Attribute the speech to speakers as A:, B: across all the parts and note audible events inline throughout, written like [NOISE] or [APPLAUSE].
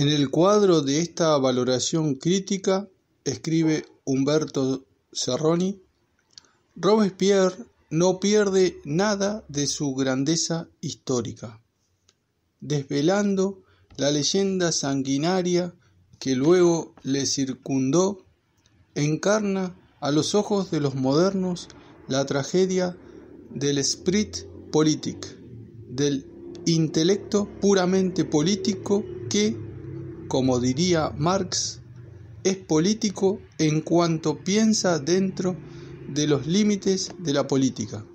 A: En el cuadro de esta valoración crítica, escribe Humberto Cerroni, Robespierre no pierde nada de su grandeza histórica, desvelando la leyenda sanguinaria que luego le circundó, encarna a los ojos de los modernos la tragedia del esprit politique, del intelecto puramente político que como diría Marx, es político en cuanto piensa dentro de los límites de la política.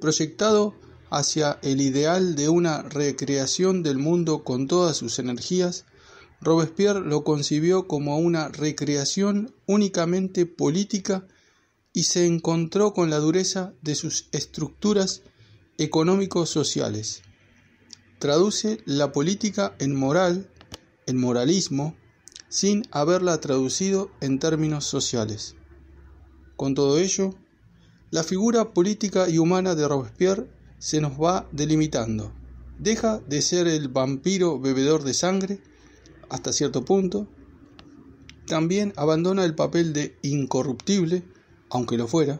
A: Proyectado hacia el ideal de una recreación del mundo con todas sus energías, Robespierre lo concibió como una recreación únicamente política y se encontró con la dureza de sus estructuras económico-sociales traduce la política en moral, en moralismo, sin haberla traducido en términos sociales. Con todo ello, la figura política y humana de Robespierre se nos va delimitando. Deja de ser el vampiro bebedor de sangre, hasta cierto punto. También abandona el papel de incorruptible, aunque lo fuera,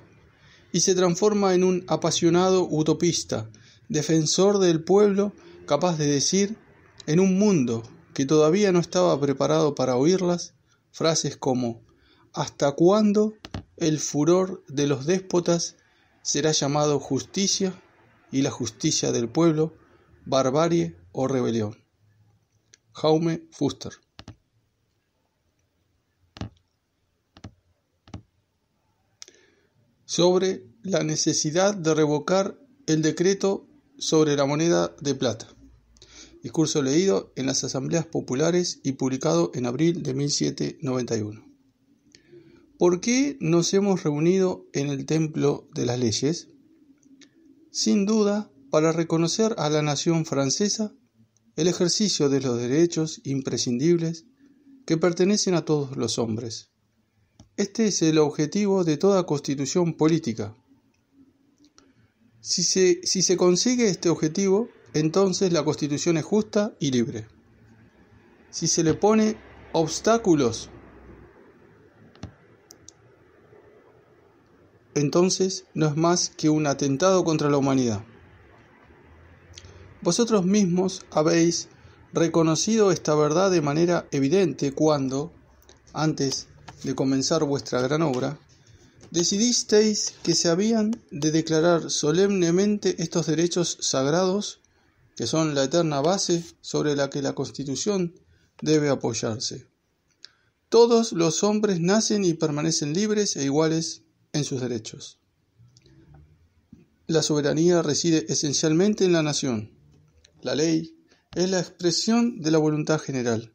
A: y se transforma en un apasionado utopista, defensor del pueblo capaz de decir, en un mundo que todavía no estaba preparado para oírlas, frases como ¿Hasta cuándo el furor de los déspotas será llamado justicia y la justicia del pueblo, barbarie o rebelión? Jaume Fuster. sobre la necesidad de revocar el decreto sobre la moneda de plata discurso leído en las asambleas populares y publicado en abril de 1791. ¿Por qué nos hemos reunido en el Templo de las Leyes? Sin duda, para reconocer a la nación francesa el ejercicio de los derechos imprescindibles que pertenecen a todos los hombres. Este es el objetivo de toda constitución política. Si se, consigue este objetivo, entonces la constitución es justa y libre. Si se le pone obstáculos, entonces no es más que un atentado contra la humanidad. Vosotros mismos habéis reconocido esta verdad de manera evidente cuando, antes de comenzar vuestra gran obra, decidisteis que se habían de declarar solemnemente estos derechos sagrados que son la eterna base sobre la que la Constitución debe apoyarse. Todos los hombres nacen y permanecen libres e iguales en sus derechos. La soberanía reside esencialmente en la nación. La ley es la expresión de la voluntad general.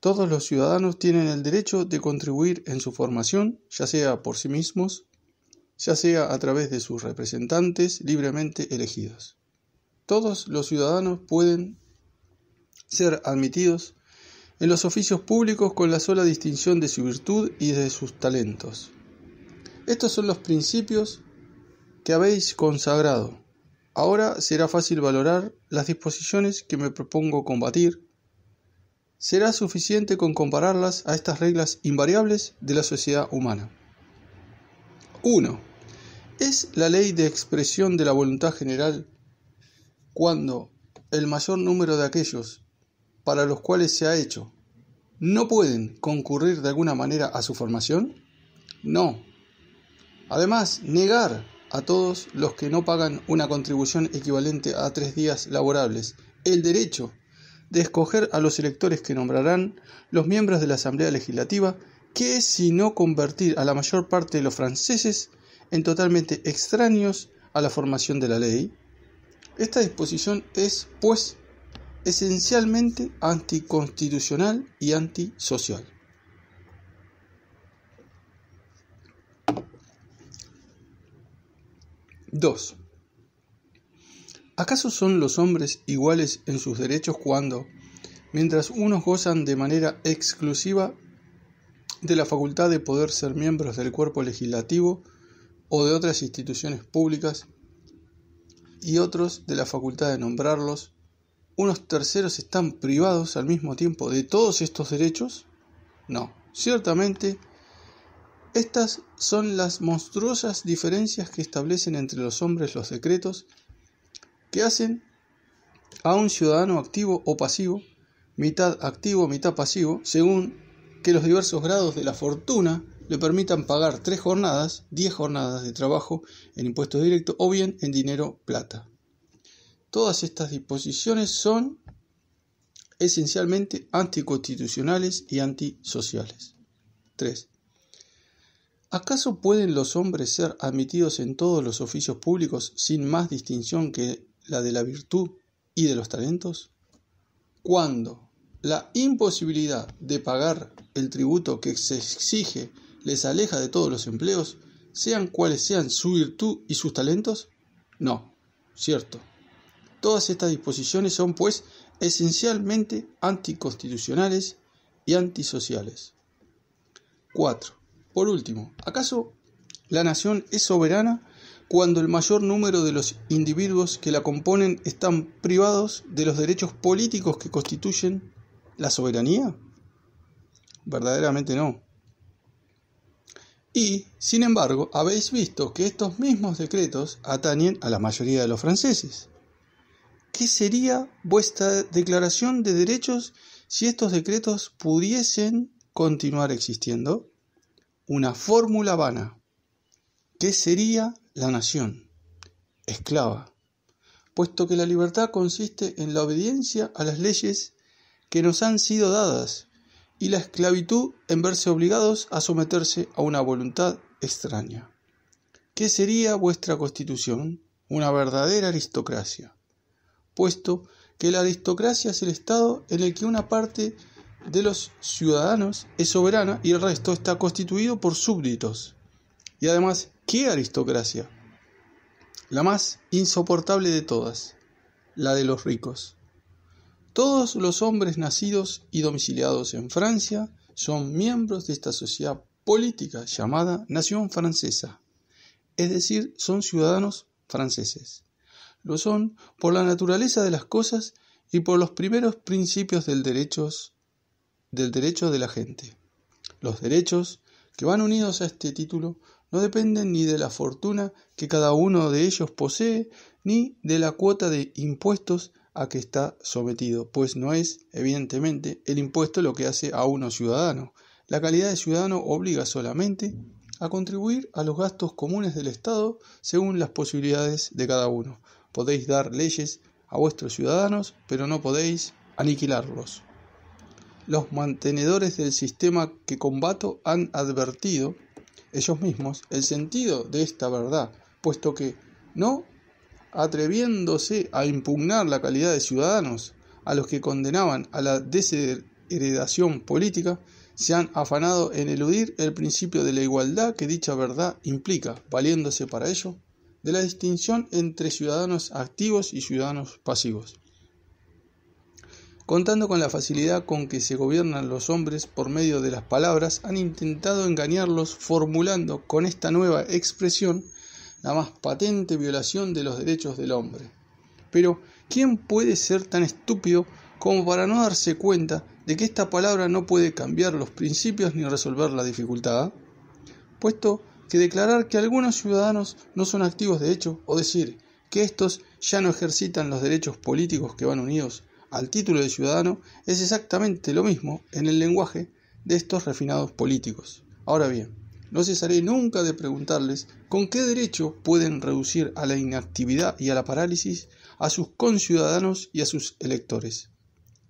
A: Todos los ciudadanos tienen el derecho de contribuir en su formación, ya sea por sí mismos, ya sea a través de sus representantes libremente elegidos todos los ciudadanos pueden ser admitidos en los oficios públicos con la sola distinción de su virtud y de sus talentos. Estos son los principios que habéis consagrado. Ahora será fácil valorar las disposiciones que me propongo combatir. Será suficiente con compararlas a estas reglas invariables de la sociedad humana. 1. Es la ley de expresión de la voluntad general cuando el mayor número de aquellos para los cuales se ha hecho no pueden concurrir de alguna manera a su formación? No. Además, negar a todos los que no pagan una contribución equivalente a tres días laborables el derecho de escoger a los electores que nombrarán los miembros de la Asamblea Legislativa, que es sino convertir a la mayor parte de los franceses en totalmente extraños a la formación de la ley, esta disposición es, pues, esencialmente anticonstitucional y antisocial. 2. ¿Acaso son los hombres iguales en sus derechos cuando, mientras unos gozan de manera exclusiva de la facultad de poder ser miembros del cuerpo legislativo o de otras instituciones públicas, y otros de la facultad de nombrarlos, unos terceros están privados al mismo tiempo de todos estos derechos? No, ciertamente, estas son las monstruosas diferencias que establecen entre los hombres los decretos que hacen a un ciudadano activo o pasivo, mitad activo, mitad pasivo, según que los diversos grados de la fortuna le permitan pagar tres jornadas, 10 jornadas de trabajo en impuestos directos o bien en dinero plata. Todas estas disposiciones son esencialmente anticonstitucionales y antisociales. 3. ¿Acaso pueden los hombres ser admitidos en todos los oficios públicos sin más distinción que la de la virtud y de los talentos? Cuando la imposibilidad de pagar el tributo que se exige les aleja de todos los empleos, sean cuales sean su virtud y sus talentos? No, cierto. Todas estas disposiciones son, pues, esencialmente anticonstitucionales y antisociales. 4. Por último, ¿acaso la nación es soberana cuando el mayor número de los individuos que la componen están privados de los derechos políticos que constituyen la soberanía? Verdaderamente no. Y, sin embargo, habéis visto que estos mismos decretos atañen a la mayoría de los franceses. ¿Qué sería vuestra declaración de derechos si estos decretos pudiesen continuar existiendo? Una fórmula vana. ¿Qué sería la nación? Esclava. Puesto que la libertad consiste en la obediencia a las leyes que nos han sido dadas y la esclavitud en verse obligados a someterse a una voluntad extraña. ¿Qué sería vuestra constitución? Una verdadera aristocracia, puesto que la aristocracia es el estado en el que una parte de los ciudadanos es soberana y el resto está constituido por súbditos. Y además, ¿qué aristocracia? La más insoportable de todas, la de los ricos. Todos los hombres nacidos y domiciliados en Francia son miembros de esta sociedad política llamada Nación Francesa, es decir, son ciudadanos franceses. Lo son por la naturaleza de las cosas y por los primeros principios del derecho, del derecho de la gente. Los derechos que van unidos a este título no dependen ni de la fortuna que cada uno de ellos posee, ni de la cuota de impuestos a que está sometido, pues no es, evidentemente, el impuesto lo que hace a uno ciudadano. La calidad de ciudadano obliga solamente a contribuir a los gastos comunes del Estado según las posibilidades de cada uno. Podéis dar leyes a vuestros ciudadanos, pero no podéis aniquilarlos. Los mantenedores del sistema que combato han advertido ellos mismos el sentido de esta verdad, puesto que no atreviéndose a impugnar la calidad de ciudadanos a los que condenaban a la desheredación política, se han afanado en eludir el principio de la igualdad que dicha verdad implica, valiéndose para ello de la distinción entre ciudadanos activos y ciudadanos pasivos. Contando con la facilidad con que se gobiernan los hombres por medio de las palabras, han intentado engañarlos formulando con esta nueva expresión la más patente violación de los derechos del hombre. Pero, ¿quién puede ser tan estúpido como para no darse cuenta de que esta palabra no puede cambiar los principios ni resolver la dificultad? Puesto que declarar que algunos ciudadanos no son activos de hecho, o decir que estos ya no ejercitan los derechos políticos que van unidos al título de ciudadano, es exactamente lo mismo en el lenguaje de estos refinados políticos. Ahora bien, no cesaré nunca de preguntarles con qué derecho pueden reducir a la inactividad y a la parálisis a sus conciudadanos y a sus electores.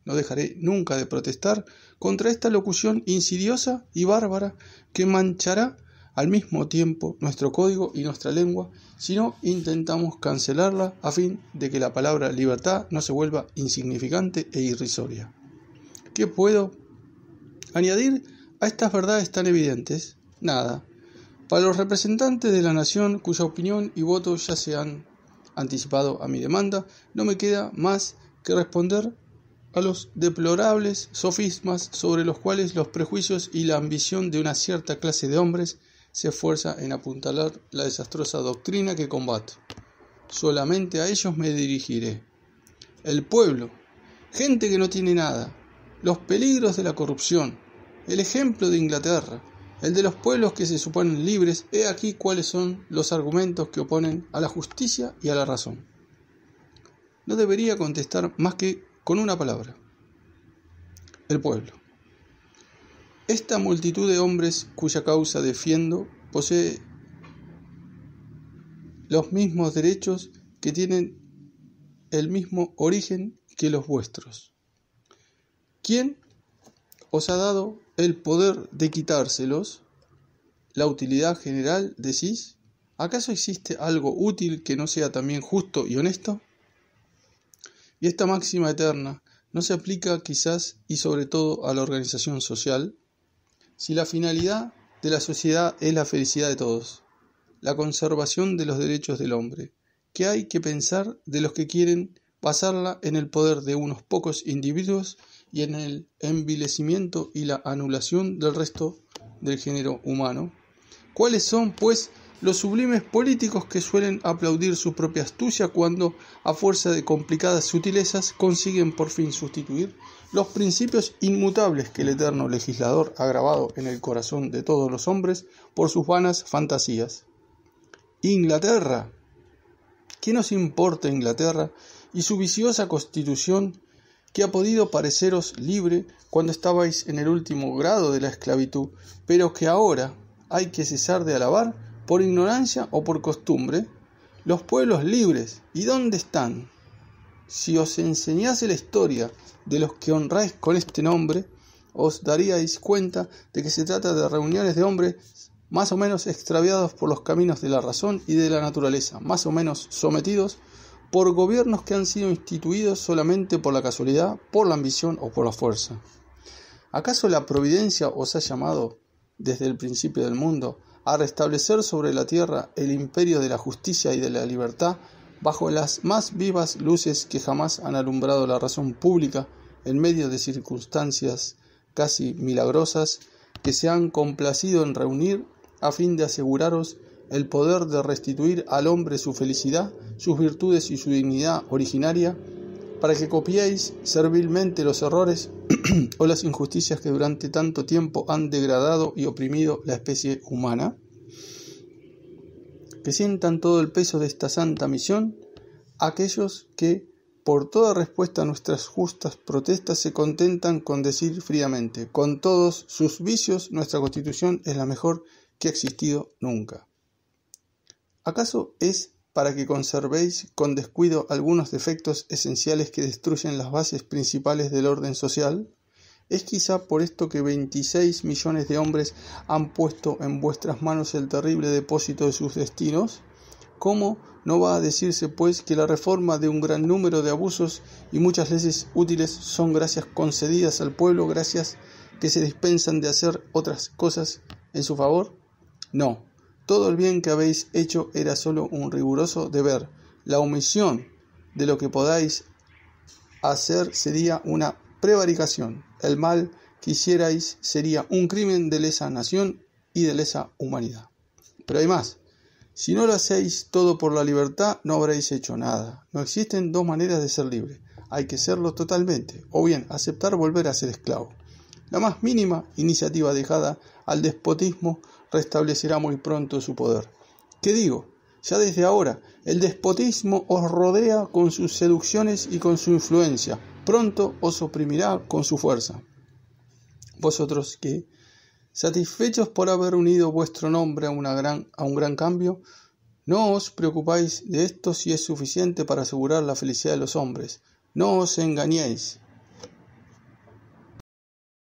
A: No dejaré nunca de protestar contra esta locución insidiosa y bárbara que manchará al mismo tiempo nuestro código y nuestra lengua si no intentamos cancelarla a fin de que la palabra libertad no se vuelva insignificante e irrisoria. ¿Qué puedo añadir a estas verdades tan evidentes? nada. Para los representantes de la nación cuya opinión y voto ya se han anticipado a mi demanda, no me queda más que responder a los deplorables sofismas sobre los cuales los prejuicios y la ambición de una cierta clase de hombres se esfuerza en apuntalar la desastrosa doctrina que combato. Solamente a ellos me dirigiré. El pueblo, gente que no tiene nada, los peligros de la corrupción, el ejemplo de Inglaterra, el de los pueblos que se suponen libres, he aquí cuáles son los argumentos que oponen a la justicia y a la razón. No debería contestar más que con una palabra. El pueblo. Esta multitud de hombres cuya causa defiendo posee los mismos derechos que tienen el mismo origen que los vuestros. ¿Quién os ha dado el poder de quitárselos, la utilidad general, decís, ¿acaso existe algo útil que no sea también justo y honesto? Y esta máxima eterna no se aplica quizás y sobre todo a la organización social, si la finalidad de la sociedad es la felicidad de todos, la conservación de los derechos del hombre, ¿qué hay que pensar de los que quieren basarla en el poder de unos pocos individuos y en el envilecimiento y la anulación del resto del género humano. ¿Cuáles son, pues, los sublimes políticos que suelen aplaudir su propia astucia cuando, a fuerza de complicadas sutilezas, consiguen por fin sustituir los principios inmutables que el eterno legislador ha grabado en el corazón de todos los hombres por sus vanas fantasías? Inglaterra. ¿Qué nos importa Inglaterra y su viciosa constitución que ha podido pareceros libre cuando estabais en el último grado de la esclavitud, pero que ahora hay que cesar de alabar por ignorancia o por costumbre los pueblos libres. ¿Y dónde están? Si os enseñase la historia de los que honráis con este nombre, os daríais cuenta de que se trata de reuniones de hombres más o menos extraviados por los caminos de la razón y de la naturaleza, más o menos sometidos por gobiernos que han sido instituidos solamente por la casualidad, por la ambición o por la fuerza. ¿Acaso la providencia os ha llamado, desde el principio del mundo, a restablecer sobre la tierra el imperio de la justicia y de la libertad bajo las más vivas luces que jamás han alumbrado la razón pública en medio de circunstancias casi milagrosas que se han complacido en reunir a fin de aseguraros el poder de restituir al hombre su felicidad, sus virtudes y su dignidad originaria, para que copiéis servilmente los errores [CLEARS THROAT] o las injusticias que durante tanto tiempo han degradado y oprimido la especie humana, que sientan todo el peso de esta santa misión aquellos que, por toda respuesta a nuestras justas protestas, se contentan con decir fríamente, con todos sus vicios, nuestra constitución es la mejor que ha existido nunca. ¿Acaso es para que conservéis con descuido algunos defectos esenciales que destruyen las bases principales del orden social? Es quizá por esto que 26 millones de hombres han puesto en vuestras manos el terrible depósito de sus destinos? ¿Cómo no va a decirse, pues, que la reforma de un gran número de abusos y muchas leyes útiles son gracias concedidas al pueblo, gracias que se dispensan de hacer otras cosas en su favor? No, todo el bien que habéis hecho era solo un riguroso deber. La omisión de lo que podáis hacer sería una prevaricación. El mal que hicierais sería un crimen de lesa nación y de lesa humanidad. Pero hay más. Si no lo hacéis todo por la libertad, no habréis hecho nada. No existen dos maneras de ser libre. Hay que serlo totalmente, o bien aceptar volver a ser esclavo. La más mínima iniciativa dejada al despotismo restablecerá muy pronto su poder. ¿Qué digo? Ya desde ahora, el despotismo os rodea con sus seducciones y con su influencia. Pronto os oprimirá con su fuerza. Vosotros que, satisfechos por haber unido vuestro nombre a, una gran, a un gran cambio, no os preocupáis de esto si es suficiente para asegurar la felicidad de los hombres. No os engañéis.